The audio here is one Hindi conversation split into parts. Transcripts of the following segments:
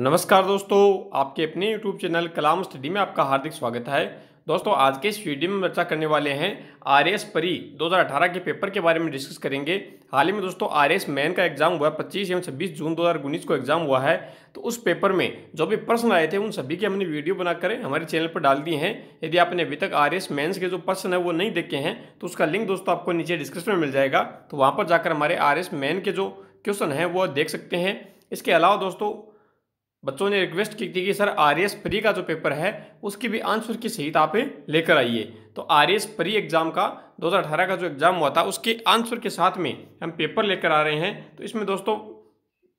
नमस्कार दोस्तों आपके अपने YouTube चैनल कलाम स्टडी में आपका हार्दिक स्वागत है दोस्तों आज के इस वीडियो में चर्चा करने वाले हैं आर एस परी 2018 के पेपर के बारे में डिस्कस करेंगे हाल ही में दोस्तों आर एस मैन का एग्जाम हुआ है पच्चीस एवं छब्बीस जून दो को एग्जाम हुआ है तो उस पेपर में जो भी प्रश्न आए थे उन सभी के हमने वीडियो बनाकर हमारे चैनल पर डाल दिए हैं यदि आपने अभी तक आर एस मैंस के जो प्रश्न है वो नहीं देखे हैं तो उसका लिंक दोस्तों आपको नीचे डिस्क्रिप्शन में मिल जाएगा तो वहाँ पर जाकर हमारे आर एस मैन के जो क्वेश्चन हैं वो देख सकते हैं इसके अलावा दोस्तों बच्चों ने रिक्वेस्ट की थी कि सर आर एस प्री का जो पेपर है उसकी भी आंसर की सहित आप लेकर आइए तो आर एस प्री एग्ज़ाम का 2018 का जो एग्ज़ाम हुआ था उसके आंसर के साथ में हम पेपर लेकर आ रहे हैं तो इसमें दोस्तों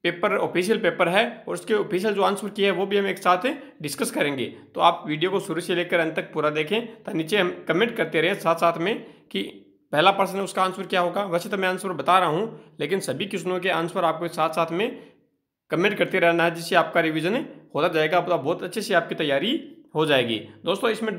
पेपर ऑफिशियल पेपर है और उसके ऑफिशियल जो आंसर की है वो भी हम एक साथ डिस्कस करेंगे तो आप वीडियो को शुरू से लेकर अंत तक पूरा देखें तो नीचे हम कमेंट करते रहें साथ साथ में कि पहला प्रश्न उसका आंसर क्या होगा वैसे तो मैं आंसर बता रहा हूँ लेकिन सभी क्वेश्चनों के आंसर आपको साथ साथ में कमेंट करते रहना है जिससे आपका रिविज़न होता जाएगा आप बहुत अच्छे से आपकी तैयारी हो जाएगी दोस्तों इसमें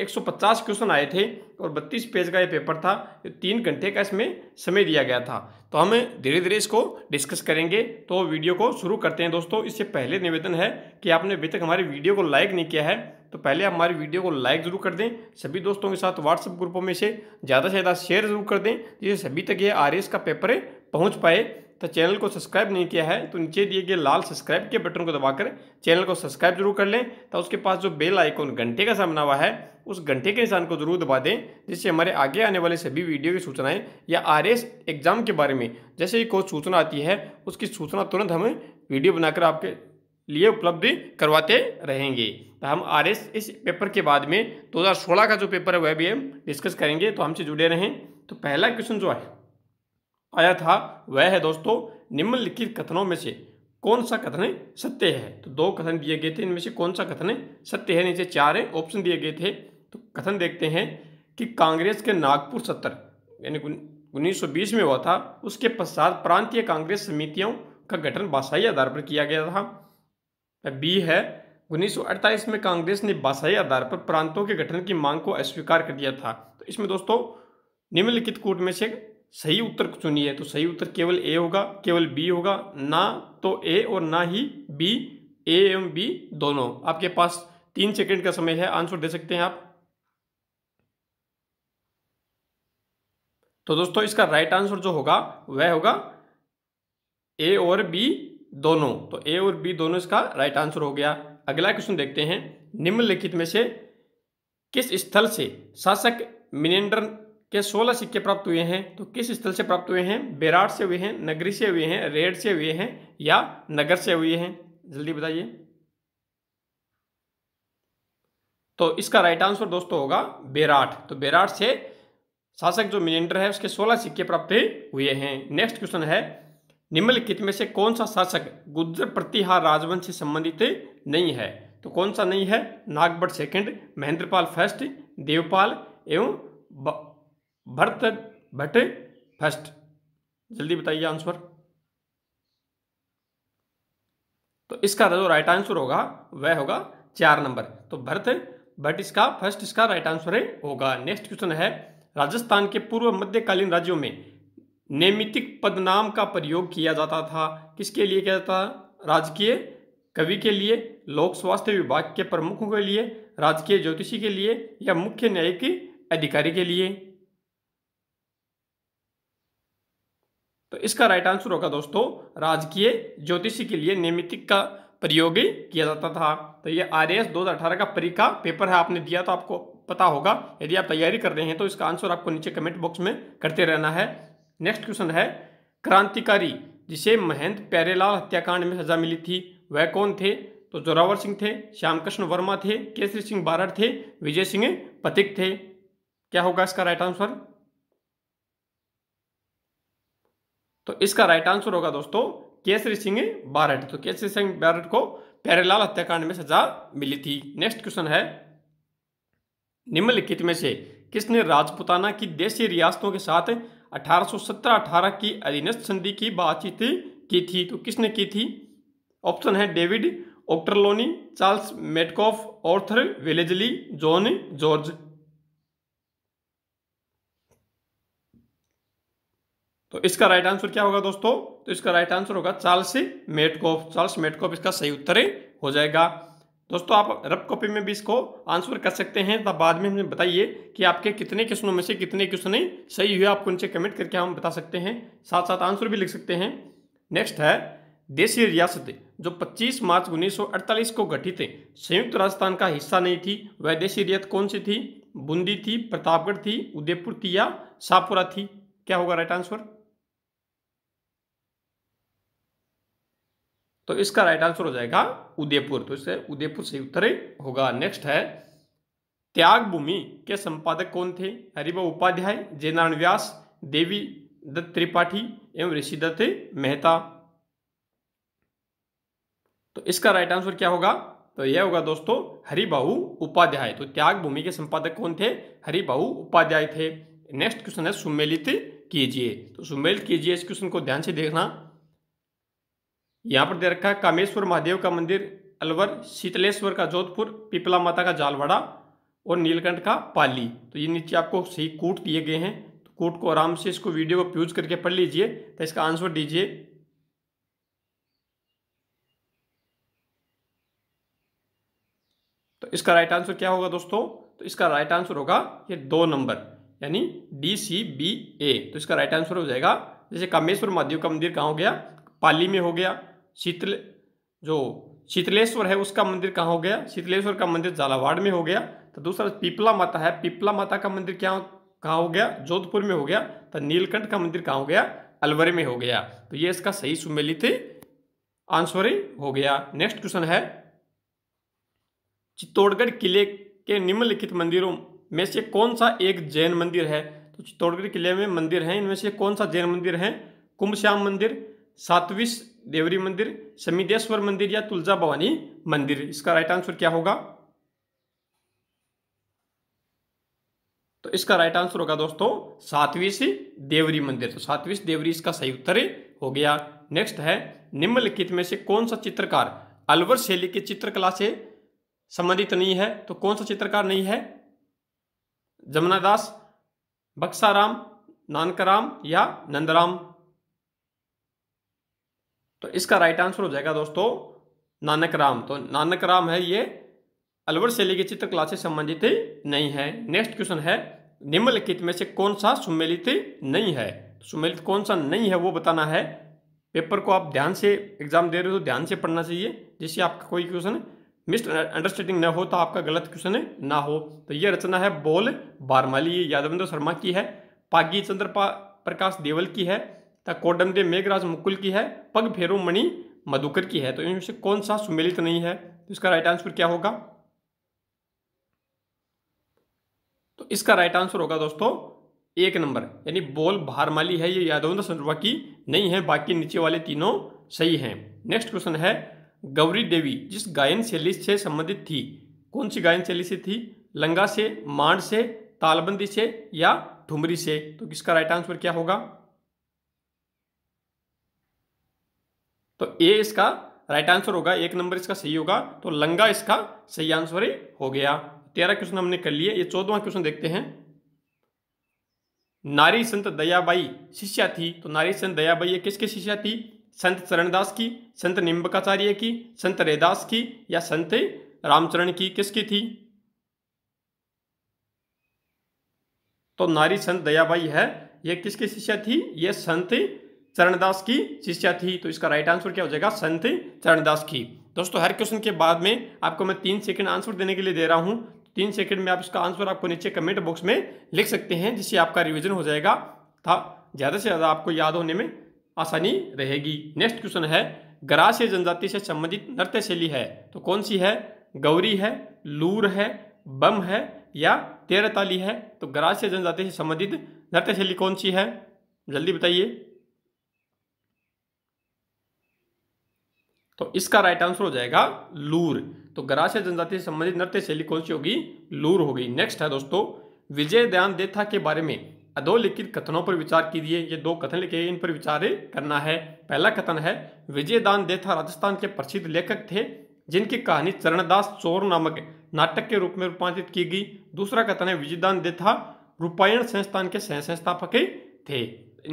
150 क्वेश्चन आए थे और 32 पेज का ये पेपर था तीन घंटे का इसमें समय दिया गया था तो हम धीरे धीरे इसको डिस्कस करेंगे तो वीडियो को शुरू करते हैं दोस्तों इससे पहले निवेदन है कि आपने अभी तक हमारे वीडियो को लाइक नहीं किया है तो पहले आप हमारी वीडियो को लाइक ज़रूर कर दें सभी दोस्तों के साथ व्हाट्सएप ग्रुपों में से ज़्यादा से ज़्यादा शेयर ज़रूर कर दें जिससे सभी तक ये आर का पेपर पहुँच पाए तो चैनल को सब्सक्राइब नहीं किया है तो नीचे दिए गए लाल सब्सक्राइब के बटन को दबाकर चैनल को सब्सक्राइब जरूर कर लें तो उसके पास जो बेल आइकॉन घंटे का सामना हुआ है उस घंटे के निशान को जरूर दबा दें जिससे हमारे आगे आने वाले सभी वीडियो की सूचनाएं या आर एग्जाम के बारे में जैसे ही कोई सूचना आती है उसकी सूचना तुरंत हम वीडियो बनाकर आपके लिए उपलब्ध करवाते रहेंगे तो हम आर इस पेपर के बाद में दो का जो पेपर है वह भी हम डिस्कस करेंगे तो हमसे जुड़े रहें तो पहला क्वेश्चन जो है आया था वह है दोस्तों निम्नलिखित कथनों में से कौन सा कथन सत्य है तो दो कथन दिए गए थे इनमें से कौन सा कथन सत्य है नीचे चार ऑप्शन दिए गए थे तो कथन देखते हैं कि कांग्रेस के नागपुर सत्र यानी उन्नीस सौ बीस में हुआ था उसके पश्चात प्रांतीय कांग्रेस समितियों का गठन भाषाई आधार पर किया गया था बी है अड़तालीस में कांग्रेस ने भाषाई आधार पर प्रांतों के गठन की मांग को अस्वीकार कर दिया था तो इसमें दोस्तों निम्नलिखित कूट में से सही उत्तर चुनिए तो सही उत्तर केवल ए होगा केवल बी होगा ना तो ए और ना ही बी ए एवं बी दोनों आपके पास तीन सेकंड का समय है आंसर दे सकते हैं आप तो दोस्तों इसका राइट आंसर जो होगा वह होगा ए और बी दोनों तो ए और बी दोनों इसका राइट आंसर हो गया अगला क्वेश्चन देखते हैं निम्नलिखित में से किस स्थल से शासक मिनेंडर के 16 सिक्के प्राप्त हुए हैं तो किस स्थल से प्राप्त हुए हैं बेराट से हुए हैं नगरी से हुए हैं रेड से हुए हैं या नगर से हुए हैं जल्दी बताइए तो इसका राइट आंसर दोस्तों होगा बेराट तो बेराट से शासक जो मिनेंडर है उसके 16 सिक्के प्राप्त हुए हैं नेक्स्ट क्वेश्चन है निम्नलिखित में से कौन सा शासक गुज्जर प्रतिहार राजवंश से संबंधित नहीं है तो कौन सा नहीं है नागभट सेकेंड महेंद्रपाल फर्स्ट देवपाल एवं भरत भट्टे फर्स्ट जल्दी बताइए आंसर तो इसका जो राइट आंसर होगा वह होगा चार नंबर तो भरत भट्ट इसका फर्स्ट इसका राइट आंसर है होगा नेक्स्ट क्वेश्चन है राजस्थान के पूर्व मध्यकालीन राज्यों में नैमितिक पदनाम का प्रयोग किया जाता था किसके लिए किया जाता राजकीय कवि के लिए लोक स्वास्थ्य विभाग के प्रमुखों के लिए राजकीय ज्योतिषी के लिए या मुख्य न्यायिक अधिकारी के लिए तो इसका राइट आंसर होगा दोस्तों राजकीय ज्योतिषी के लिए नियमित का प्रयोग किया जाता था तो ये आर एस दो का परीक्षा पेपर है आपने दिया तो आपको पता होगा यदि आप तैयारी कर रहे हैं तो इसका आंसर आपको नीचे कमेंट बॉक्स में करते रहना है नेक्स्ट क्वेश्चन है क्रांतिकारी जिसे महेंद्र प्यारेलाल हत्याकांड में सजा मिली थी वह कौन थे तो जोरावर सिंह थे श्याम कृष्ण वर्मा थे केसरी सिंह बारड़ थे विजय सिंह पथिक थे क्या होगा इसका राइट आंसर तो इसका राइट आंसर होगा दोस्तों केसरी सिंह बारट तो केसरी सिंह बारट को प्यारेलाल हत्याकांड में सजा मिली थी नेक्स्ट क्वेश्चन है निम्नलिखित में से किसने राजपुताना की देशी रियासतों के साथ 1817-18 की अधीनस्थ संधि की बातचीत की थी तो किसने की थी ऑप्शन है David Ochterlony Charles Metcalfe Arthur Wellesley John George तो इसका राइट आंसर क्या होगा दोस्तों तो इसका राइट आंसर होगा चार्ल्स मेटकोफ चार्ल्स मेटकोफ इसका सही उत्तर हो जाएगा दोस्तों आप रफ कॉपी में भी इसको आंसर कर सकते हैं तब बाद में हमें बताइए कि आपके कितने क्वेश्चनों में से कितने क्वेश्चन सही हुए आपको उनसे कमेंट करके हम बता सकते हैं साथ साथ आंसर भी लिख सकते हैं नेक्स्ट है देशी रियासतें जो 25 मार्च 1948 को गठित है संयुक्त राजस्थान का हिस्सा नहीं थी वह देशी रियासत कौन सी थी बूंदी थी प्रतापगढ़ थी उदयपुर थी या शाहपुरा थी क्या होगा राइट आंसर तो इसका राइट आंसर हो जाएगा उदयपुर तो इससे उदयपुर सही उत्तर होगा नेक्स्ट है त्याग भूमि के संपादक कौन थे हरिभा उपाध्याय जयनारायण व्यास देवी दत्त त्रिपाठी एवं ऋषिदत्त मेहता तो इसका राइट आंसर क्या होगा तो यह होगा दोस्तों हरिबाहू उपाध्याय तो त्याग भूमि के संपादक कौन थे हरिबाहू उपाध्याय थे नेक्स्ट क्वेश्चन है सुमेलित कीजिए तो सुमेलित कीजिए इस क्वेश्चन को ध्यान से देखना यहाँ पर दे रखा है कामेश्वर महादेव का मंदिर अलवर शीतलेश्वर का जोधपुर पिपला माता का जालवाड़ा और नीलकंठ का पाली तो ये नीचे आपको सही कूट दिए गए हैं तो कूट को आराम से इसको वीडियो को प्यूज करके पढ़ लीजिए तो इसका आंसर दीजिए तो इसका राइट आंसर क्या होगा दोस्तों तो इसका राइट आंसर होगा ये दो नंबर यानी डी सी बी ए तो इसका राइट आंसर हो जाएगा जैसे कामेश्वर महादेव का मंदिर कहाँ हो गया पाली में हो गया शीतले जो शीतलेश्वर है उसका मंदिर कहाँ हो गया शीतलेश्वर का मंदिर झालावाड़ में हो गया तो दूसरा पीपला माता है पीपला माता का मंदिर क्या कहाँ हो गया जोधपुर में हो गया तो नीलकंठ का मंदिर कहाँ हो गया अलवर में हो गया तो ये इसका सही सुमेलित आंसर ही हो गया नेक्स्ट क्वेश्चन है चित्तौड़गढ़ किले के निम्नलिखित मंदिरों में से कौन सा एक जैन मंदिर है तो चित्तौड़गढ़ किले में मंदिर हैं इनमें से कौन सा जैन मंदिर है कुंभ श्याम मंदिर सातवीं देवरी मंदिर समिदेश्वर मंदिर या तुलजा भवानी मंदिर इसका राइट आंसर क्या होगा तो इसका राइट आंसर होगा दोस्तों सातवीं सी देवरी मंदिर तो सातवीं देवरी इसका सही उत्तर हो गया नेक्स्ट है निम्नलिखित में से कौन सा चित्रकार अलवर शैली की चित्रकला से संबंधित नहीं है तो कौन सा चित्रकार नहीं है जमुना दास बक्साराम नानकराम या नंदराम तो इसका राइट आंसर हो जाएगा दोस्तों नानक राम तो नानक राम है ये अलवर शैली की चित्रकला से संबंधित नहीं है नेक्स्ट क्वेश्चन है निम्नलिखित में से कौन सा सुमेलित नहीं है तो सुमेलित कौन सा नहीं है वो बताना है पेपर को आप ध्यान से एग्जाम दे रहे हो तो ध्यान से पढ़ना चाहिए जिससे आपका कोई क्वेश्चन मिस अंडरस्टैंडिंग ना हो तो आपका गलत क्वेश्चन ना हो तो ये रचना है बोल बारमाली यादवेंद्र शर्मा की है पागी चंद्र प्रकाश देवल की है तथा मेघराज मुकुल की है पग फेरो मणि मधुकर की है तो इनमें से कौन सा सुमेलित नहीं है तो इसका राइट आंसर क्या होगा तो इसका राइट आंसर होगा दोस्तों एक नंबर यानी बोल भारमाली है ये यादवेंद्र संतवा की नहीं है बाकी नीचे वाले तीनों सही हैं नेक्स्ट क्वेश्चन है गौरी देवी जिस गायन शैली से संबंधित थी कौन सी गायन शैली से थी लंगा से मांड से तालबंदी से या ठुमरी से तो किसका राइट आंसर क्या होगा तो ए इसका राइट आंसर होगा एक नंबर इसका सही होगा तो लंगा इसका सही आंसर ही हो गया तेरह क्वेश्चन हमने कर लिए ये चौदवा क्वेश्चन देखते हैं नारी संत दयाबाई शिष्या थी तो नारी संत दयाबाई किसकी शिष्या थी संत चरणदास की संत निम्बकाचार्य की संत रेदास की या संत रामचरण की किसकी थी तो नारी संत दयाबाई है यह किसकी शिष्या थी यह संत चरणदास की शिष्या थी तो इसका राइट आंसर क्या हो जाएगा संत चरणदास की दोस्तों हर क्वेश्चन के बाद में आपको मैं तीन सेकंड आंसर देने के लिए दे रहा हूँ तीन सेकंड में आप इसका आंसर आपको नीचे कमेंट बॉक्स में लिख सकते हैं जिससे आपका रिविजन हो जाएगा था ज़्यादा से ज़्यादा आपको याद होने में आसानी रहेगी नेक्स्ट क्वेश्चन है गरासीय जनजाति से संबंधित नृत्य शैली है तो कौन सी है गौरी है लूर है बम है या तेरताली है तो गरासीय जनजाति से संबंधित नृत्य शैली कौन सी है जल्दी बताइए तो इसका राइट आंसर हो जाएगा लूर तो गराशय जनजाति से संबंधित नृत्य शैली कौन सी होगी लूर हो गई नेक्स्ट है दोस्तों विजय दयान देथा के बारे में अधोलिखित कथनों पर विचार कीजिए ये दो कथन लिखे इन पर विचार करना है पहला कथन है विजय दान देथा राजस्थान के प्रसिद्ध लेखक थे जिनकी कहानी चरणदास चोर नामक नाटक के रूप में रूपांतरित की गई दूसरा कथन है विजय दान देथा रूपायण संस्थान के सह संस्थापक थे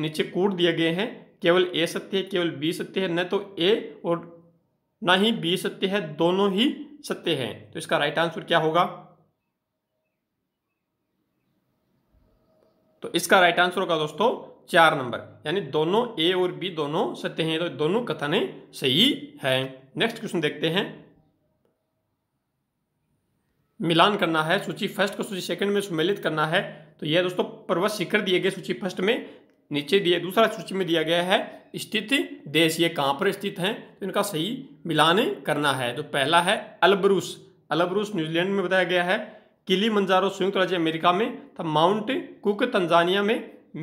नीचे कूट दिए गए हैं केवल ए सत्य है केवल बी सत्य है न तो ए और ना ही बी सत्य है दोनों ही सत्य हैं तो इसका राइट आंसर क्या होगा तो इसका राइट आंसर होगा दोस्तों चार नंबर यानी दोनों ए और बी दोनों सत्य हैं तो दोनों कथने सही हैं नेक्स्ट क्वेश्चन देखते हैं मिलान करना है सूची फर्स्ट को सूची सेकंड में सुमेलित करना है तो यह दोस्तों पर्वत शिखर दिए गए सूची फर्स्ट में नीचे दिया दूसरा सूची में दिया गया है स्थित देश ये कहाँ पर स्थित हैं तो इनका सही मिलान करना है तो पहला है अलबरूस अलबरूस न्यूजीलैंड में बताया गया है किली मंजारो संयुक्त राज्य अमेरिका में तथा माउंट कुक तंजानिया में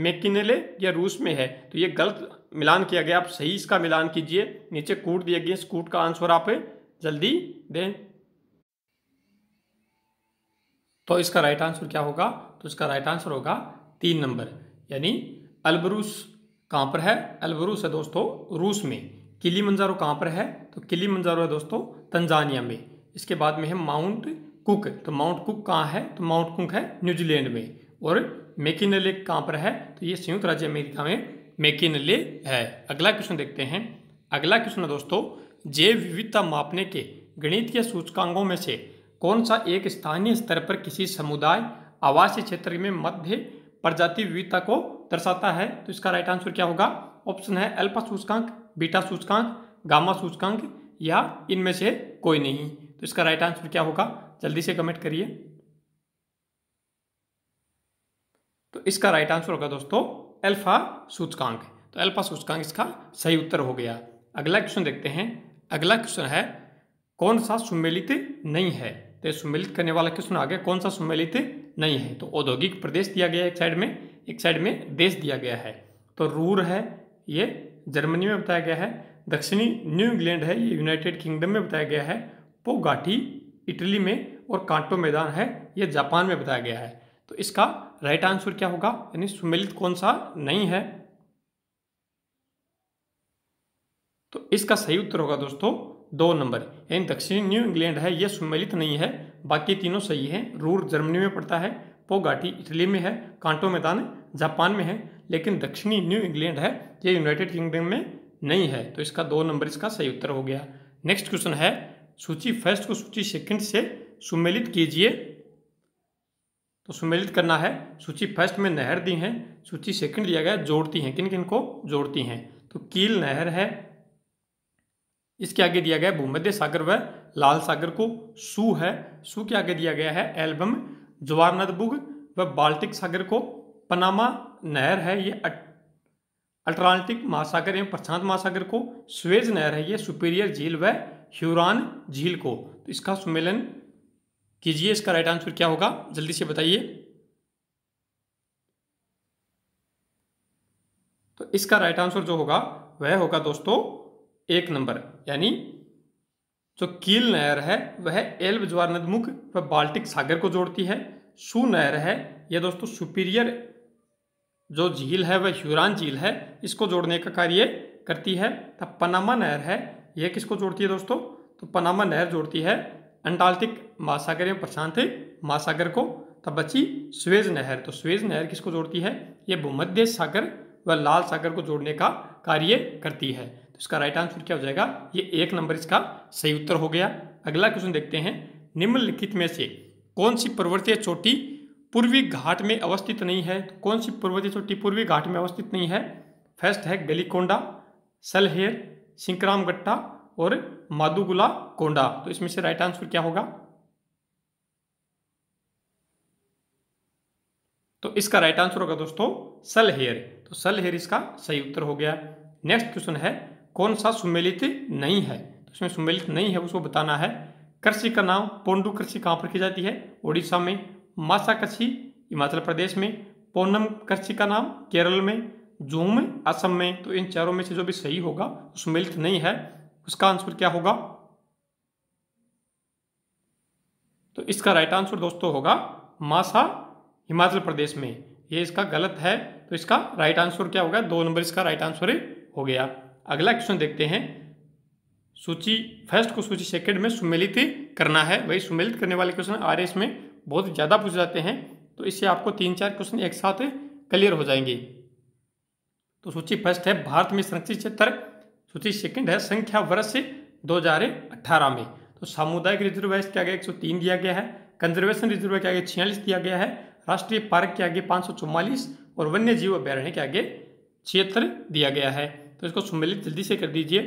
मेकिनले या रूस में है तो ये गलत मिलान किया गया आप सही इसका मिलान कीजिए नीचे कूट दिया गया इस कूट का आंसर आप जल्दी दें तो इसका राइट आंसर क्या होगा तो इसका राइट आंसर होगा तीन नंबर यानी अल्बरूस कहाँ पर है अल्बरूस है दोस्तों रूस में किली मंजारो कहाँ पर है तो किली मंजारो है दोस्तों तंजानिया में इसके बाद में है माउंट कुक तो माउंट कुक कहाँ है तो माउंट कुक है न्यूजीलैंड में और मेकिन कहाँ पर है तो ये संयुक्त राज्य अमेरिका में मेकिन ले है अगला क्वेश्चन देखते हैं अगला क्वेश्चन है दोस्तों जैव विविधता मापने के गणित के सूचकांकों में से कौन सा एक स्थानीय स्तर पर किसी समुदाय आवासीय क्षेत्र में मध्य प्रजाति विविधता को दर्शाता है तो इसका राइट आंसर क्या होगा ऑप्शन है अल्फा सूचकांक बीटा सूचकांक गामा सूचकांक या इनमें से कोई नहीं तो इसका राइट आंसर क्या होगा जल्दी से कमेंट करिए तो इसका राइट आंसर होगा दोस्तों अल्फा सूचकांक तो अल्फा सूचकांक इसका सही उत्तर हो गया अगला क्वेश्चन देखते हैं अगला क्वेश्चन है कौन सा सुमेलित नहीं है तो सुमेलित करने वाला क्वेश्चन आ गया कौन सा सुमेलित नहीं है तो औद्योगिक प्रदेश दिया गया एक साइड में एक साइड में देश दिया गया है तो रूर है ये जर्मनी में बताया गया है दक्षिणी न्यू इंग्लैंड है ये यूनाइटेड किंगडम में बताया गया है पोगाठी इटली में और कांटो मैदान है ये जापान में बताया गया है तो इसका राइट आंसर क्या होगा यानी सुमेलित कौन सा नहीं है तो इसका सही उत्तर होगा दोस्तों दो नंबर यानी दक्षिणी न्यू इंग्लैंड है यह सुमेलित नहीं है बाकी तीनों सही हैं रूर जर्मनी में पड़ता है पो घाटी इटली में है कांटो मैदान जापान में है लेकिन दक्षिणी न्यू इंग्लैंड है ये यूनाइटेड किंगडम में नहीं है तो इसका दो नंबर इसका सही उत्तर हो गया नेक्स्ट क्वेश्चन है सूची फर्स्ट को सूची सेकंड से सुमेलित कीजिए तो सुमेलित करना है सूची फर्स्ट में नहर दी है सूची सेकंड दिया गया जोड़ती हैं किन किन को जोड़ती हैं तो कील नहर है इसके आगे दिया गया भूमध्य सागर व लाल सागर को सू है सू के आगे दिया गया है एल्बम नदबुग व बाल्टिक सागर को पनामा नहर है ये अल्ट्रांटिक महासागर एवं प्रशांत महासागर को स्वेज नहर है ये सुपीरियर झील व ह्यूरान झील को तो इसका सुमेलन कीजिए इसका राइट आंसर क्या होगा जल्दी से बताइए तो इसका राइट आंसर जो होगा वह होगा दोस्तों एक नंबर यानी जो कील नहर है वह एल्ब ज्वार नदमुख व बाल्टिक सागर को जोड़ती है सू नहर है यह दोस्तों सुपीरियर जो झील है वह ह्यूरान झील है इसको जोड़ने का कार्य करती है तब पनामा नहर है यह किसको जोड़ती है दोस्तों तो पनामा नहर जोड़ती है अंटार्कटिक महासागर एवं प्रशांत महासागर को तब बची स्वेज नहर तो स्वेज नहर किसको जोड़ती है यह भूमध्य सागर व लाल सागर को जोड़ने का कार्य करती है तो इसका राइट आंसर क्या हो जाएगा ये एक नंबर इसका सही उत्तर हो गया अगला क्वेश्चन देखते हैं निम्नलिखित में से कौन सी पर्वतीय चोटी पूर्वी घाट में अवस्थित नहीं है तो कौन सी पर्वतीय चोटी पूर्वी घाट में अवस्थित नहीं है फर्स्ट है गलीकोंडा सलहेर सिंकरामगट्टा और माधुगुला कोंडा तो इसमें से राइट आंसर क्या होगा तो इसका राइट आंसर होगा दोस्तों सलहेर तो सलहेर इसका सही उत्तर हो गया नेक्स्ट क्वेश्चन है कौन सा सुमेलित नहीं है तो इसमें सुमेलित नहीं है उसको बताना है कृषि का नाम पोंडू कृषि कहाँ पर की जाती है ओडिशा में मासा कृषि हिमाचल प्रदेश में पोनम कृषि का नाम केरल में जूम असम में तो इन चारों में से जो भी सही होगा सुमेलित नहीं है उसका आंसर क्या होगा तो इसका राइट आंसर दोस्तों होगा मासा हिमाचल प्रदेश में ये इसका गलत है तो इसका राइट आंसर क्या होगा दो नंबर इसका राइट आंसर हो गया अगला क्वेश्चन देखते हैं सूची फर्स्ट को सूची सेकंड में सुमेलित करना है वही सुमेलित करने वाले क्वेश्चन आर एस में बहुत ज़्यादा पूछे जाते हैं तो इससे आपको तीन चार क्वेश्चन एक साथ क्लियर हो जाएंगे तो सूची फर्स्ट है भारत में संरक्षित क्षेत्र सूची सेकंड है संख्या वर्ष दो हजार अठारह में तो सामुदायिक रिजर्वेशन के आगे एक सौ तीन दिया गया है कंजर्वेशन रिजर्व के आगे छियालीस दिया गया है राष्ट्रीय पार्क के आगे पाँच सौ चौवालीस और वन्य जीव अभ्यारण्य के आगे छिहत्तर दिया गया है तो इसको सम्मिलित जल्दी से कर दीजिए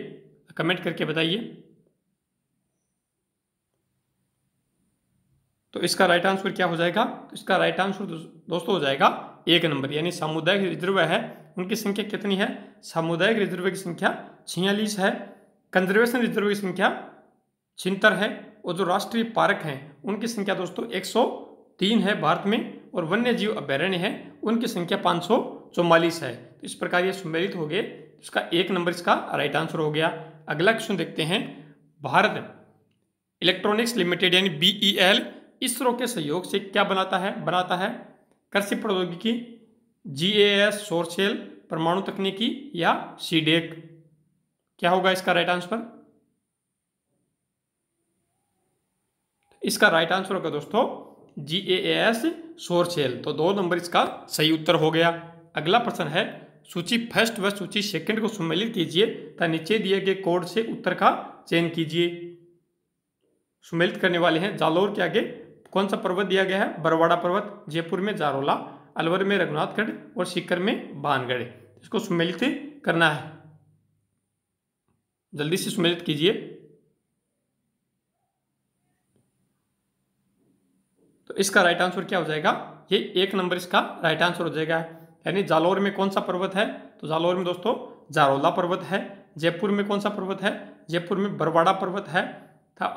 कमेंट करके बताइए तो इसका राइट आंसर क्या हो जाएगा तो इसका राइट आंसर दोस्तों हो जाएगा एक नंबर यानी सामुदायिक रिजर्व है उनकी संख्या कितनी है सामुदायिक रिजर्व की संख्या छियालीस है कंजर्वेशन रिजर्व की संख्या छिहत्तर है और जो राष्ट्रीय पार्क हैं उनकी संख्या दोस्तों तीन है भारत में और वन्य जीव अभ्यारण्य है उनकी संख्या पाँच है तो इस प्रकार ये सम्मिलित हो गए इसका एक नंबर इसका राइट आंसर हो गया अगला क्वेश्चन देखते हैं भारत इलेक्ट्रॉनिक्स लिमिटेड यानी बी एल e इसरो के सहयोग से क्या बनाता है बनाता है कृषि प्रौद्योगिकी जी ए एस सोर्सेल परमाणु तकनीकी या सीडेक e क्या होगा इसका राइट आंसर इसका राइट आंसर होगा दोस्तों जी ए एस तो दो नंबर इसका सही उत्तर हो गया अगला प्रश्न है सूची फर्स्ट व सूची सेकंड को सम्मिलित कीजिए तथा नीचे दिए गए कोड से उत्तर का चयन कीजिए सम्मिलित करने वाले हैं जालोर के आगे कौन सा पर्वत दिया गया है बरवाड़ा पर्वत जयपुर में जारोला अलवर में रघुनाथगढ़ और सीकर में बानगढ़ इसको सम्मिलित करना है जल्दी से सम्मिलित कीजिए तो इसका राइट आंसर क्या हो जाएगा ये एक नंबर इसका राइट आंसर हो जाएगा यानी जालौर में कौन सा पर्वत है तो जालौर में दोस्तों जारोला पर्वत है जयपुर में कौन सा पर्वत है जयपुर में बरवाड़ा पर्वत है था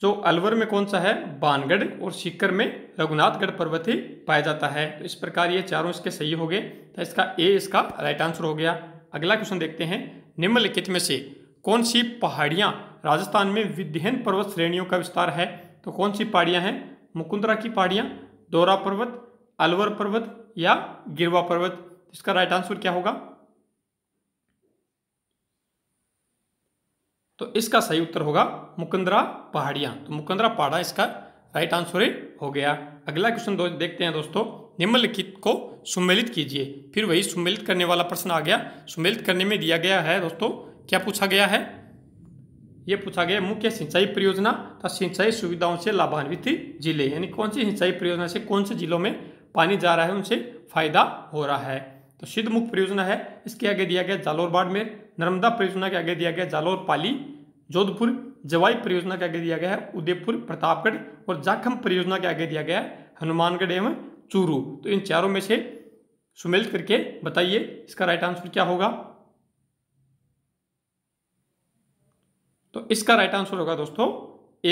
जो अलवर में कौन सा है बानगढ़ और सीकर में रघुनाथगढ़ पर्वत ही पाया जाता है तो इस प्रकार ये चारों इसके सही हो गए तो इसका ए इसका राइट आंसर हो गया अगला क्वेश्चन देखते हैं निम्नलिखित में से कौन सी पहाड़ियाँ राजस्थान में विध्यन पर्वत श्रेणियों का विस्तार है तो कौन सी पहाड़ियाँ हैं मुकुंदरा की पहाड़ियाँ दौरा पर्वत अलवर पर्वत या गिरवा पर्वत इसका राइट आंसर क्या होगा तो इसका सही उत्तर होगा मुकंदरा पहाड़ियां तो मुकंदरा पहाड़ा इसका राइट आंसर हो गया अगला क्वेश्चन देखते हैं दोस्तों निम्नलिखित को सुमेलित कीजिए फिर वही सुमेलित करने वाला प्रश्न आ गया सुमेलित करने में दिया गया है दोस्तों क्या पूछा गया है यह पूछा गया मुख्य सिंचाई परियोजना तथा सिंचाई सुविधाओं से लाभान्वित जिले यानी कौन सी सिंचाई परियोजना से कौन से जिलों में पानी जा रहा है उनसे फायदा हो रहा है तो सिद्ध सिद्धमुख परियोजना है इसके आगे दिया गया जालोर बाड़मेर नर्मदा परियोजना के आगे दिया गया जालोर पाली जोधपुर जवाई परियोजना के आगे दिया गया है उदयपुर प्रतापगढ़ और जाखम परियोजना के आगे दिया गया है हनुमानगढ़ एवं चूरू तो इन चारों में से सुमेल करके बताइए इसका राइट आंसर क्या होगा तो इसका राइट आंसर होगा दोस्तों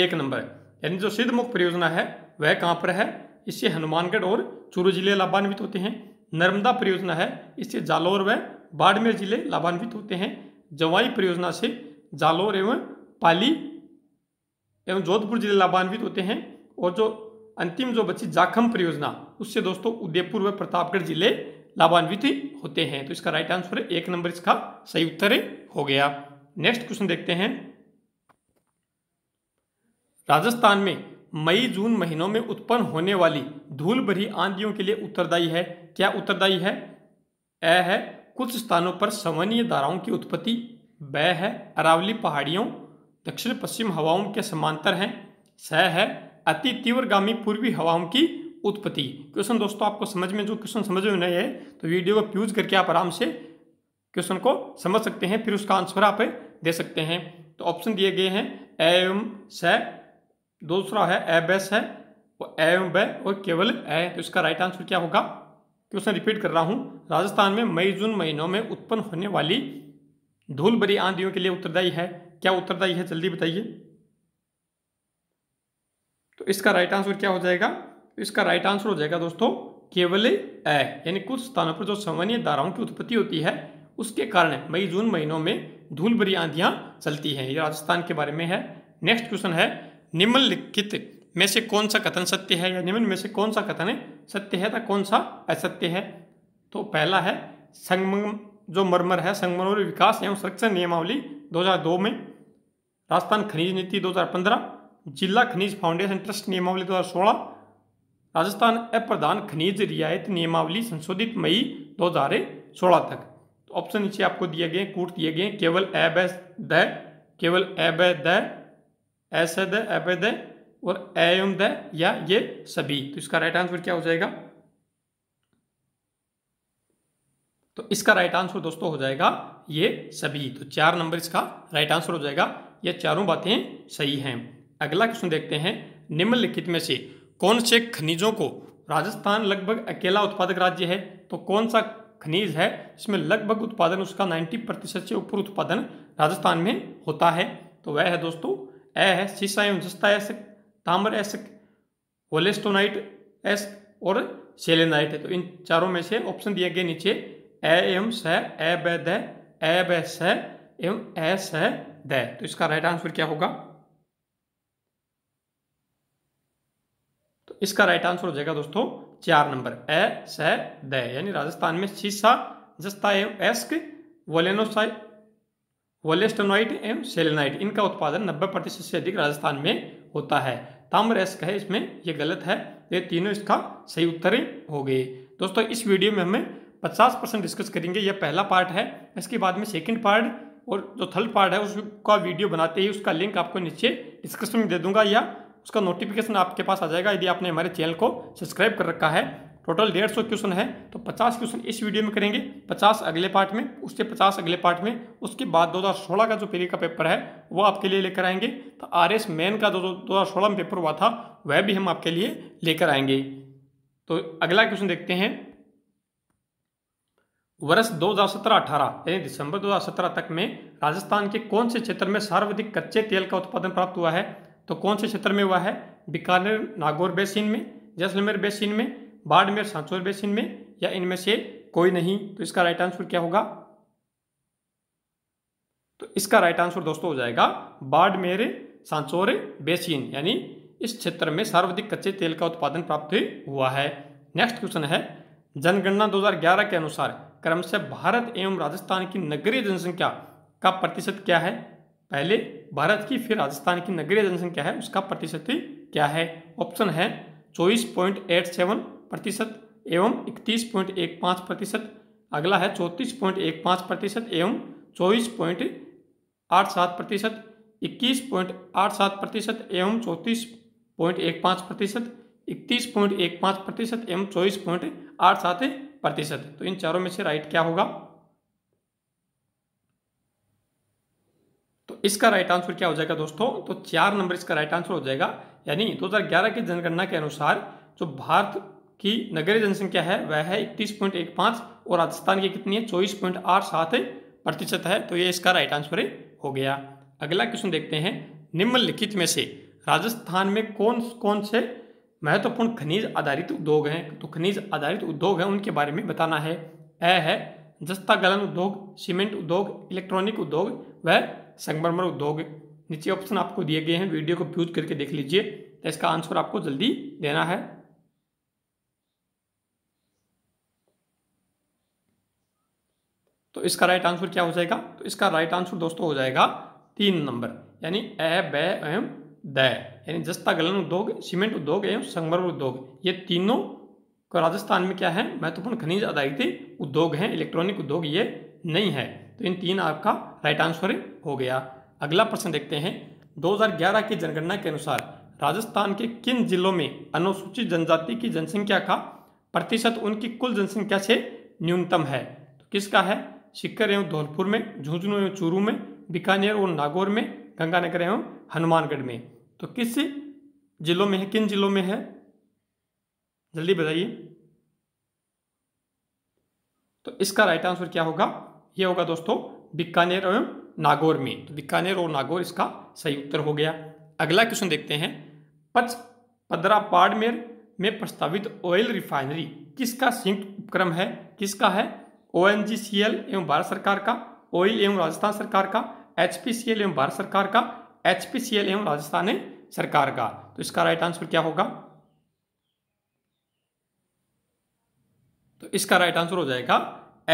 एक नंबर यानी जो सिद्ध सिद्धमुख परियोजना है वह कहां पर है इससे हनुमानगढ़ और चूरू जिले लाभान्वित होते हैं नर्मदा परियोजना है इससे जालौर व बाड़मेर जिले लाभान्वित होते हैं जवाई परियोजना से जालौर एवं पाली एवं जोधपुर जिले लाभान्वित होते हैं और जो अंतिम जो बची जाखम परियोजना उससे दोस्तों उदयपुर व प्रतापगढ़ जिले लाभान्वित होते हैं तो इसका राइट आंसर है एक नंबर इसका सही उत्तर हो गया नेक्स्ट क्वेश्चन देखते हैं राजस्थान में मई जून महीनों में उत्पन्न होने वाली धूल भरी आंधियों के लिए उत्तरदायी है क्या उत्तरदायी है ए है कुछ स्थानों पर सवनीय धाराओं की उत्पत्ति ब है अरावली पहाड़ियों दक्षिण पश्चिम हवाओं के समांतर हैं स है अति तीव्रगामी पूर्वी हवाओं की उत्पत्ति क्वेश्चन दोस्तों आपको समझ में जो क्वेश्चन समझ में नहीं है तो वीडियो को प्यूज करके आप आराम से क्वेश्चन को समझ सकते हैं फिर उसका आंसर आप दे सकते हैं तो ऑप्शन दिए गए हैं एवं स दूसरा है एबेस है वो ए और केवल ए तो इसका राइट आंसर क्या होगा क्वेश्चन रिपीट कर रहा हूँ राजस्थान में मई जून महीनों में उत्पन्न होने वाली धूल भरी आंधियों के लिए उत्तरदायी है क्या उत्तरदायी है जल्दी बताइए तो इसका राइट आंसर क्या हो जाएगा तो इसका राइट आंसर हो जाएगा दोस्तों केवल ए यानी कुछ स्थानों पर जो सामान्य धाराओं की उत्पत्ति होती है उसके कारण मई जून महीनों में धूल भरी आंधियां चलती हैं ये राजस्थान के बारे में है नेक्स्ट क्वेश्चन है निम्नलिखित में से कौन सा कथन सत्य है या निम्न में से कौन सा कथन है सत्य है या कौन सा असत्य है तो पहला है संगम जो मरमर है संगमरमर विकास एवं संरक्षण नियमावली 2002 में राजस्थान खनिज नीति 2015 जिला खनिज फाउंडेशन ट्रस्ट नियमावली 2016 राजस्थान अप्रधान खनिज रियायत नियमावली संशोधित मई 2016 तक ऑप्शन तो नीचे आपको दिए गए कूट दिए गए केवल ए ब द केवल ए ब द ऐसे दे और एम दे या ये सभी तो इसका राइट आंसर क्या हो जाएगा तो इसका राइट आंसर दोस्तों हो जाएगा ये सभी तो चार नंबर इसका राइट आंसर हो जाएगा ये चारों बातें सही हैं अगला क्वेश्चन देखते हैं निम्नलिखित में से कौन से खनिजों को राजस्थान लगभग अकेला उत्पादक राज्य है तो कौन सा खनिज है इसमें लगभग उत्पादन उसका 90 प्रतिशत से ऊपर उत्पादन राजस्थान में होता है तो वह है दोस्तों ए है शीशा एवं जस्ता एसक ताम्र एसक होलेस्टोनाइट एसक और सेलेनाइट है तो इन चारों में से ऑप्शन दिया गया नीचे ए एम स ए ब द ए ब स एम ए स द तो इसका राइट आंसर क्या होगा तो इसका राइट आंसर हो जाएगा दोस्तों चार नंबर ए स द यानी राजस्थान में शीशा जस्ता एवं एस्क वोलेनोसाइट वोलेस्टोनाइट एवं सेलेनाइट इनका उत्पादन नब्बे प्रतिशत से अधिक राजस्थान में होता है ताम्रस्क है इसमें ये गलत है ये तीनों इसका सही उत्तर हो गए दोस्तों इस वीडियो में हमें 50 परसेंट डिस्कस करेंगे यह पहला पार्ट है इसके बाद में सेकंड पार्ट और जो थर्ड पार्ट है उसका वीडियो बनाते ही उसका लिंक आपको नीचे डिस्क्रिप्शन में दे दूंगा या उसका नोटिफिकेशन आपके पास आ जाएगा यदि आपने हमारे चैनल को सब्सक्राइब कर रखा है टोटल डेढ़ सौ क्वेश्चन है तो पचास क्वेश्चन इस वीडियो में करेंगे पचास अगले पार्ट में उससे पचास अगले पार्ट में उसके बाद दो हज़ार सोलह का जो पेरी का पेपर है वो आपके लिए लेकर आएंगे तो आर एस मैन का जो दो हज़ार सोलह में पेपर हुआ था वह भी हम आपके लिए लेकर आएंगे तो अगला क्वेश्चन देखते हैं वर्ष 2017-18 यानी दिसंबर 2017 तक में राजस्थान के कौन से क्षेत्र में सर्वाधिक कच्चे तेल का उत्पादन प्राप्त हुआ है तो कौन से क्षेत्र में हुआ है बीकानेर नागौर बेसिन में जैसलमेर बेसिन में बाड़मेर सांचोर बेसिन में या इनमें से कोई नहीं तो इसका राइट आंसर क्या होगा तो इसका राइट आंसर दोस्तों हो जाएगा बाड़मेर सांचोर बेसिन यानी इस क्षेत्र में सर्वाधिक कच्चे तेल का उत्पादन प्राप्त हुआ है नेक्स्ट क्वेश्चन है जनगणना 2011 के अनुसार क्रमशः भारत एवं राजस्थान की नगरीय जनसंख्या का प्रतिशत क्या है पहले भारत की फिर राजस्थान की नगरीय जनसंख्या है उसका प्रतिशत क्या है ऑप्शन है चौबीस पॉइंट एट सेवन प्रतिशत एवं इकतीस पॉइंट एक पाँच प्रतिशत अगला है चौंतीस पॉइंट एक पाँच प्रतिशत एवं चौबीस पॉइंट आठ सात प्रतिशत इक्कीस पॉइंट आठ सात प्रतिशत एवं चौंतीस पॉइंट एक पाँच प्रतिशत इकतीस पॉइंट एक पाँच प्रतिशत एवं चौबीस पॉइंट आठ सात प्रतिशत तो इन चारों में से राइट क्या होगा तो इसका राइट आंसर क्या हो जाएगा दोस्तों तो चार नंबर इसका राइट आंसर हो जाएगा यानी 2011 की जनगणना के अनुसार जो भारत कि नगरीय जनसंख्या है वह है इकतीस पॉइंट एक पाँच और राजस्थान की कितनी है चौबीस पॉइंट आठ सात प्रतिशत है तो ये इसका राइट आंसर हो गया अगला क्वेश्चन देखते हैं निम्नलिखित में से राजस्थान में कौन कौन से महत्वपूर्ण तो खनिज आधारित उद्योग हैं तो खनिज आधारित उद्योग हैं उनके बारे में बताना है ए है जस्ता गलन उद्योग सीमेंट उद्योग इलेक्ट्रॉनिक उद्योग व संगमरमर उद्योग नीचे ऑप्शन आपको दिए गए हैं वीडियो को व्यूज करके देख लीजिए तो इसका आंसर आपको जल्दी देना है तो इसका राइट आंसर क्या हो जाएगा तो इसका राइट आंसर दोस्तों हो जाएगा तीन नंबर यानी ए बम एवं द यानी जस्ता गलन उद्योग सीमेंट उद्योग एवं संगमर उद्योग ये तीनों को राजस्थान में क्या है महत्वपूर्ण खनिज आधारित उद्योग हैं इलेक्ट्रॉनिक उद्योग ये नहीं है तो इन तीन आपका राइट आंसर हो गया अगला प्रश्न देखते हैं 2011 की जनगणना के अनुसार राजस्थान के किन जिलों में अनुसूचित जनजाति की जनसंख्या का प्रतिशत उनकी कुल जनसंख्या से न्यूनतम है तो किसका है सीकर एवं धौलपुर में झुंझुनू एवं चूरू में बीकानेर और नागौर में गंगानगर एवं हनुमानगढ़ में तो किस जिलों में है किन जिलों में है जल्दी बताइए तो इसका राइट आंसर क्या होगा ये होगा दोस्तों बीकानेर एवं नागौर में तो बीकानेर और नागौर इसका सही उत्तर हो गया अगला क्वेश्चन देखते हैं पच पदरा पाड़मेर में प्रस्तावित ऑयल रिफाइनरी किसका संयुक्त उपक्रम है किसका है ओ एवं भारत सरकार का ऑयल एवं राजस्थान सरकार का एच एवं भारत सरकार का एच एवं राजस्थान सरकार का तो इसका राइट आंसर क्या होगा तो इसका राइट आंसर हो जाएगा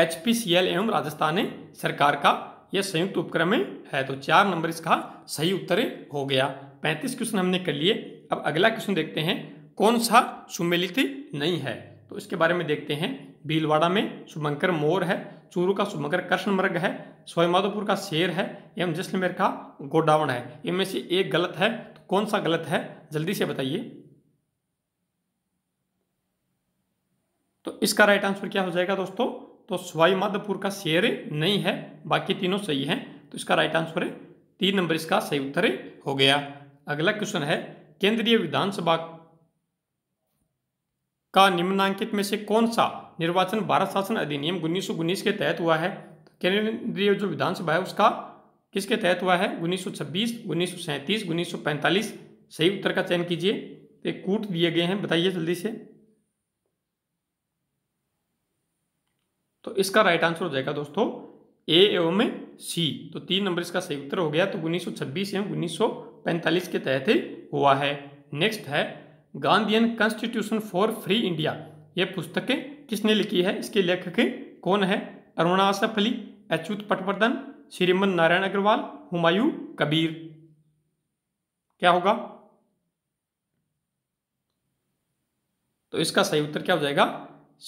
एच एवं राजस्थान सरकार का यह संयुक्त उपक्रम है तो चार नंबर इसका सही उत्तर हो गया पैंतीस क्वेश्चन हमने कर लिए अब अगला क्वेश्चन देखते हैं कौन सा सुमिलित नहीं है तो इसके बारे में देखते हैं भीलवाड़ा में शुभंकर मोर है चूरू का शुभंकर कृष्ण मृग है स्वयंमाधोपुर का शेर है एवं जैसलमेर का गोडावण है इनमें से एक गलत है तो कौन सा गलत है जल्दी से बताइए तो इसका राइट आंसर क्या हो जाएगा दोस्तों तो स्वाईमाधोपुर का शेर नहीं है बाकी तीनों सही हैं तो इसका राइट आंसर है तीन नंबर इसका सही उत्तर हो गया अगला क्वेश्चन है केंद्रीय विधानसभा का निम्नांकित में से कौन सा निर्वाचन भारत शासन अधिनियम उन्नीस सौ उन्नीस के तहत हुआ है केंद्रीय जो विधानसभा है उसका किसके तहत हुआ है उन्नीस सौ छब्बीस उन्नीस सौ सैंतीस उन्नीस सौ पैंतालीस सही उत्तर का चयन कीजिए एक कूट दिए गए हैं बताइए जल्दी से तो इसका राइट आंसर हो जाएगा दोस्तों ए एवं सी तो तीन नंबर इसका सही उत्तर हो गया तो उन्नीस सौ छब्बीस एवं उन्नीस सौ पैंतालीस के तहत हुआ है नेक्स्ट है Gandhian constitution for free India ये पुस्तकें किसने लिखी है इसके लेखक कौन है अरुणा आसफ अली अच्युत पटवर्धन श्रीमन नारायण अग्रवाल हुमायूं कबीर क्या होगा तो इसका सही उत्तर क्या हो जाएगा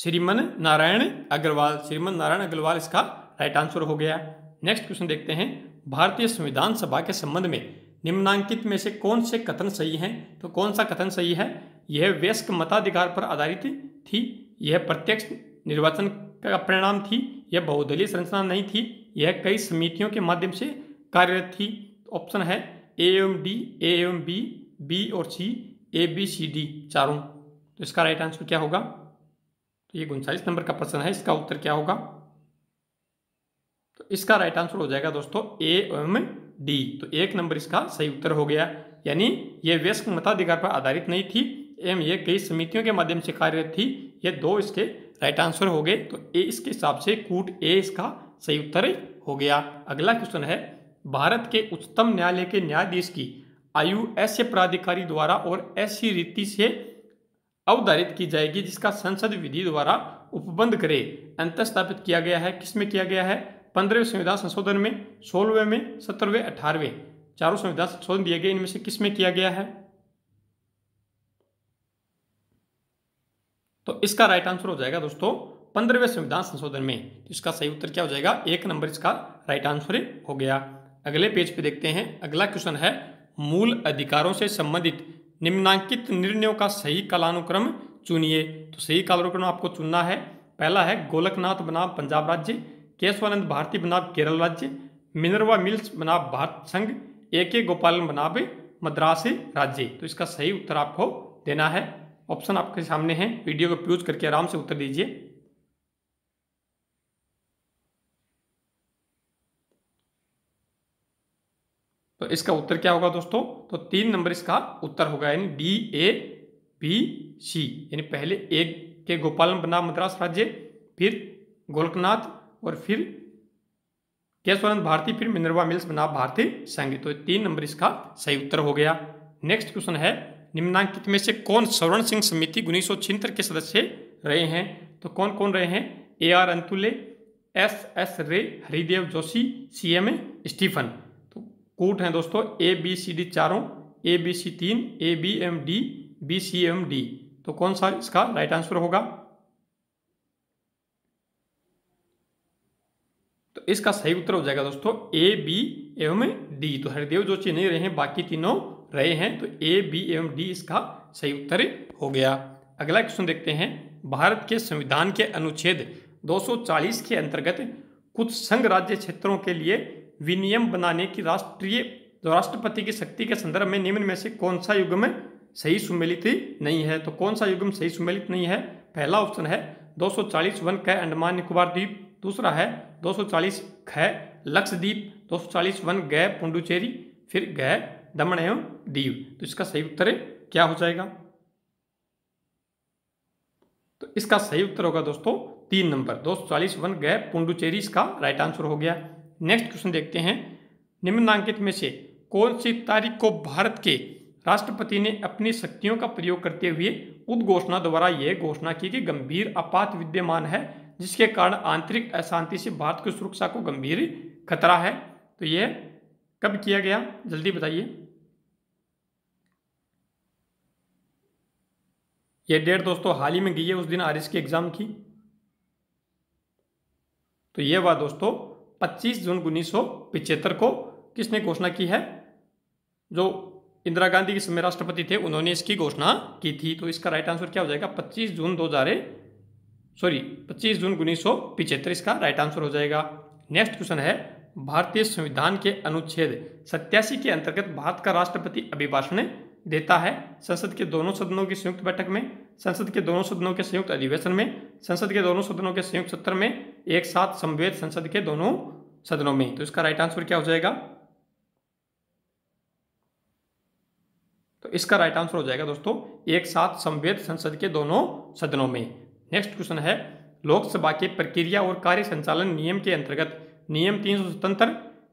श्रीमन नारायण अग्रवाल श्रीमन नारायण अग्रवाल इसका राइट आंसर हो गया नेक्स्ट क्वेश्चन देखते हैं भारतीय संविधान सभा के संबंध में निम्नांकित में से कौन से कथन सही हैं तो कौन सा कथन सही है यह व्यस्क मताधिकार पर आधारित थी यह प्रत्यक्ष निर्वाचन का परिणाम थी यह बहुदलीय संरचना नहीं थी यह कई समितियों के माध्यम से कार्यरत थी ऑप्शन है A M D A M B B और सी ए बी सी डी चारों तो इसका राइट आंसर क्या होगा तो ये उनचालीस नंबर का प्रश्न है इसका उत्तर क्या होगा तो इसका राइट आंसर हो जाएगा दोस्तों ए एम डी तो एक नंबर इसका सही उत्तर हो गया यानी ये व्यस्क मताधिकार पर आधारित नहीं थी एम ये कई समितियों के माध्यम से कार्यरत थी ये दो इसके राइट आंसर हो गए तो ए इसके हिसाब से कूट ए इसका सही उत्तर हो गया अगला क्वेश्चन है भारत के उच्चतम न्यायालय के न्यायाधीश की आयु ऐसे प्राधिकारी द्वारा और ऐसी रीति से अवधारित की जाएगी जिसका संसद विधि द्वारा उपबंध करे अंत स्थापित किया गया है किसमें किया गया है पंद्रहवें संविधान संशोधन में सोलहवें में सत्रहवें अठारहवें चारों संविधान संशोधन दिए गए इनमें से किसमें किया गया है तो इसका राइट आंसर हो जाएगा दोस्तों पंद्रहवें संविधान संशोधन में तो इसका सही उत्तर क्या हो जाएगा एक नंबर इसका राइट आंसर हो गया अगले पेज पे देखते हैं अगला क्वेश्चन है मूल अधिकारों से संबंधित निम्नांकित निर्णयों का सही कालानुक्रम चुनिए तो सही कालानुक्रम आपको चुनना है पहला है गोलकनाथ बनाम पंजाब राज्य केशवानंद भारती बनाब केरल राज्य मिनरवा मिल्स बनाब भारत संघ ए के गोपालन बनाब मद्रास राज्य तो इसका सही उत्तर आपको देना है ऑप्शन आपके सामने है वीडियो को प्यूज करके आराम से उत्तर दीजिए तो इसका उत्तर क्या होगा दोस्तों तो तीन नंबर इसका उत्तर होगा यानी डी ए बी सी यानी पहले एक के गोपालन बनाब मद्रास राज्य फिर गोलकनाथ और फिर केशवानंद भारती फिर मिनरवा मिल्स बना भारती संघ तो तीन नंबर इसका सही उत्तर हो गया नेक्स्ट क्वेश्चन है निम्नांकित में से कौन स्वर्ण सिंह समिति उन्नीस के सदस्य रहे हैं तो कौन कौन रहे हैं A R Antulay S S Ray Haridev Joshi C M Stephen तो कूट हैं दोस्तों ए बी सी डी चारों ए बी सी तीन A B M D B C M D तो कौन सा इसका राइट आंसर होगा इसका सही उत्तर हो जाएगा दोस्तों ए बी एवं डी तो हरिदेव जो चिन्ह रहे हैं बाकी तीनों रहे हैं तो ए बी एवं डी इसका सही उत्तर हो गया अगला क्वेश्चन देखते हैं भारत के संविधान के अनुच्छेद 240 के अंतर्गत कुछ संघ राज्य क्षेत्रों के लिए विनियम बनाने की राष्ट्रीय राष्ट्रपति की शक्ति के संदर्भ में निम्न में से कौन सा युग्म सही सुमेलित नहीं है तो कौन सा युग्म सही सुमेलित नहीं है पहला ऑप्शन है दो सौ चालीस वन का अंडमान निकोबार द्वीप दूसरा है 240 ख लक्षद्वीप चालीस वन गय पुंडुचेरी फिर गय दमन एवं दीव तो इसका सही उत्तर क्या हो जाएगा तो इसका सही उत्तर होगा दोस्तों तीन नंबर दो सौ चालीस वन गय पुंडुचेरी इसका राइट आंसर हो गया नेक्स्ट क्वेश्चन देखते हैं निम्नांकित में से कौन सी तारीख को भारत के राष्ट्रपति ने अपनी शक्तियों का प्रयोग करते हुए उद्घोषणा द्वारा यह घोषणा की कि गंभीर आपात विद्यमान है जिसके कारण आंतरिक अशांति से भारत की सुरक्षा को गंभीर खतरा है तो यह कब किया गया जल्दी बताइए यह डेट दोस्तों हाल ही में गई है उस दिन आर की एग्ज़ाम की तो यह हुआ दोस्तों 25 जून उन्नीस को किसने घोषणा की है जो इंदिरा गांधी के समय राष्ट्रपति थे उन्होंने इसकी घोषणा की थी तो इसका राइट आंसर क्या हो जाएगा 25 जून हजार सॉरी 25 जून उन्नीस इसका राइट आंसर हो जाएगा नेक्स्ट क्वेश्चन है भारतीय संविधान के अनुच्छेद सत्यासी के अंतर्गत भारत का राष्ट्रपति अभिभाषण देता है संसद के दोनों सदनों की संयुक्त बैठक में संसद के दोनों सदनों के संयुक्त अधिवेशन में संसद के दोनों सदनों के संयुक्त सत्र में एक साथ संवेद संसद के दोनों सदनों में तो इसका राइट आंसर क्या हो जाएगा तो इसका राइट आंसर हो जाएगा दोस्तों एक साथ संवेद संसद के दोनों सदनों में नेक्स्ट क्वेश्चन है लोकसभा के प्रक्रिया और कार्य संचालन नियम के अंतर्गत नियम तीन सौ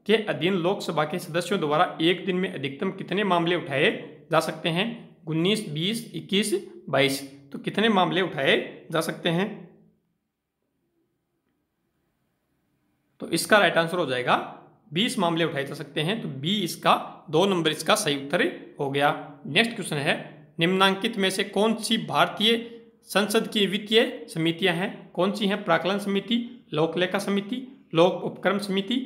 के अधीन लोकसभा के सदस्यों द्वारा एक दिन में अधिकतम कितने मामले उठाए जा सकते हैं उन्नीस बीस इक्कीस बाईस तो कितने मामले उठाए जा सकते हैं तो इसका राइट आंसर हो जाएगा 20 मामले उठाए जा सकते हैं तो बी इसका दो नंबर इसका सही उत्तर हो गया नेक्स्ट क्वेश्चन है निम्नांकित में से कौन सी भारतीय संसद की वित्तीय समितियां हैं कौन सी हैं प्राकलन समिति लोक लेखा समिति लोक उपक्रम समिति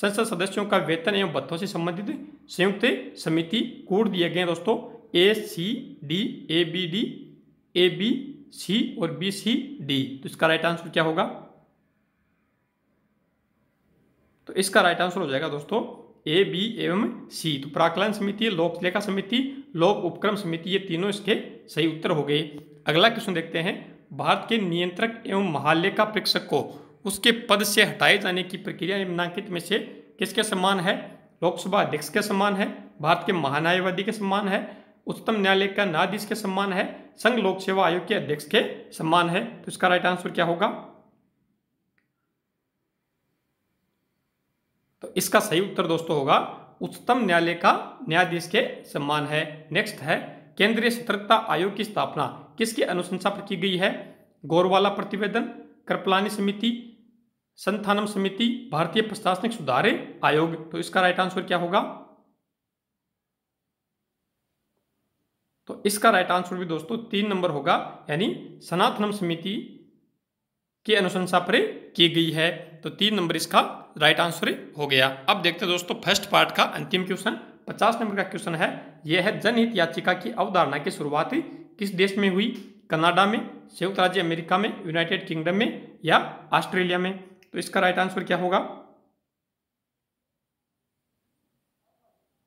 संसद सदस्यों का वेतन एवं भत्तों से संबंधित संयुक्त समिति कूड़ दिए गए दोस्तों A C D A B D A B C और बी सी डी तो इसका राइट आंसर क्या होगा तो इसका राइट आंसर हो जाएगा दोस्तों ए बी एवं सी तो प्राकलन समिति लोक लेखा समिति लोक उपक्रम समिति ये तीनों इसके सही उत्तर हो गए अगला क्वेश्चन देखते हैं भारत के नियंत्रक एवं महालेखा परीक्षक को उसके पद से हटाए जाने की प्रक्रिया निम्नांकित में से किसके सम्मान है लोकसभा अध्यक्ष के सम्मान है भारत के महान्यायवादी के सम्मान है उच्चतम न्यायालय का न्यायाधीश के सम्मान है संघ लोक सेवा आयोग के अध्यक्ष के सम्मान है तो इसका राइट आंसर क्या होगा तो इसका सही उत्तर दोस्तों होगा उच्चतम न्यायालय का न्यायाधीश के सम्मान है नेक्स्ट है केंद्रीय सतर्कता आयोग की स्थापना किसकी अनुशंसा पर की गई है गौरवाला प्रतिवेदन कृपलानी समिति संथानम समिति भारतीय प्रशासनिक सुधार आयोग तो इसका राइट आंसर क्या होगा तो इसका राइट आंसर भी दोस्तों तीन नंबर होगा यानी सनातनम समिति की अनुशंसा पर की गई है तो तीन नंबर इसका राइट आंसर ही हो गया अब देखते हैं दोस्तों फर्स्ट पार्ट का अंतिम क्वेश्चन पचास नंबर का क्वेश्चन है यह है जनहित याचिका की अवधारणा की शुरुआत किस देश में हुई कनाडा में संयुक्त राज्य अमेरिका में यूनाइटेड किंगडम में या ऑस्ट्रेलिया में तो इसका राइट आंसर क्या होगा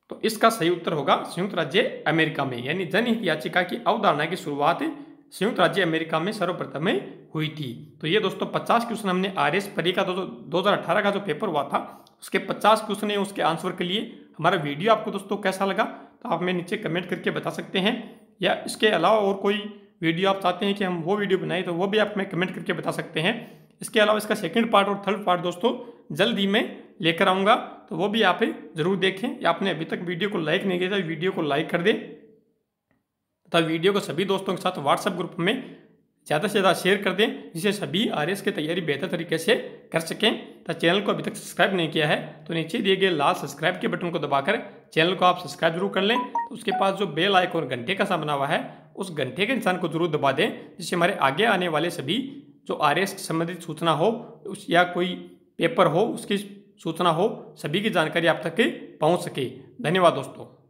तो इसका सही उत्तर होगा संयुक्त राज्य अमेरिका में यानी जनहित याचिका की अवधारणा की शुरुआत संयुक्त राज्य अमेरिका में सर्वप्रथम हुई थी तो ये दोस्तों 50 क्वेश्चन हमने आर एस परी का दो हज़ार का जो पेपर हुआ था उसके 50 क्वेश्चन है उसके आंसर के लिए हमारा वीडियो आपको दोस्तों कैसा लगा तो आप हमें नीचे कमेंट करके बता सकते हैं या इसके अलावा और कोई वीडियो आप चाहते हैं कि हम वो वीडियो बनाए तो वो भी आप हमें कमेंट करके बता सकते हैं इसके अलावा इसका सेकेंड पार्ट और थर्ड पार्ट दोस्तों जल्द ही मैं लेकर आऊँगा तो वो भी आप ज़रूर देखें या आपने अभी तक वीडियो को लाइक नहीं किया वीडियो तो को लाइक कर दें तथा वीडियो को सभी दोस्तों के साथ व्हाट्सएप ग्रुप में ज़्यादा से ज़्यादा शेयर कर दें जिससे सभी आर की तैयारी बेहतर तरीके से कर सकें तो चैनल को अभी तक सब्सक्राइब नहीं किया है तो नीचे दिए गए लाल सब्सक्राइब के बटन को दबाकर चैनल को आप सब्सक्राइब जरूर कर लें तो उसके पास जो बेल और घंटे का सामना हुआ है उस घंटे के इंसान को जरूर दबा दें जिससे हमारे आगे आने वाले सभी जो आर संबंधित सूचना हो उस या कोई पेपर हो उसकी सूचना हो सभी की जानकारी आप तक पहुँच सके धन्यवाद दोस्तों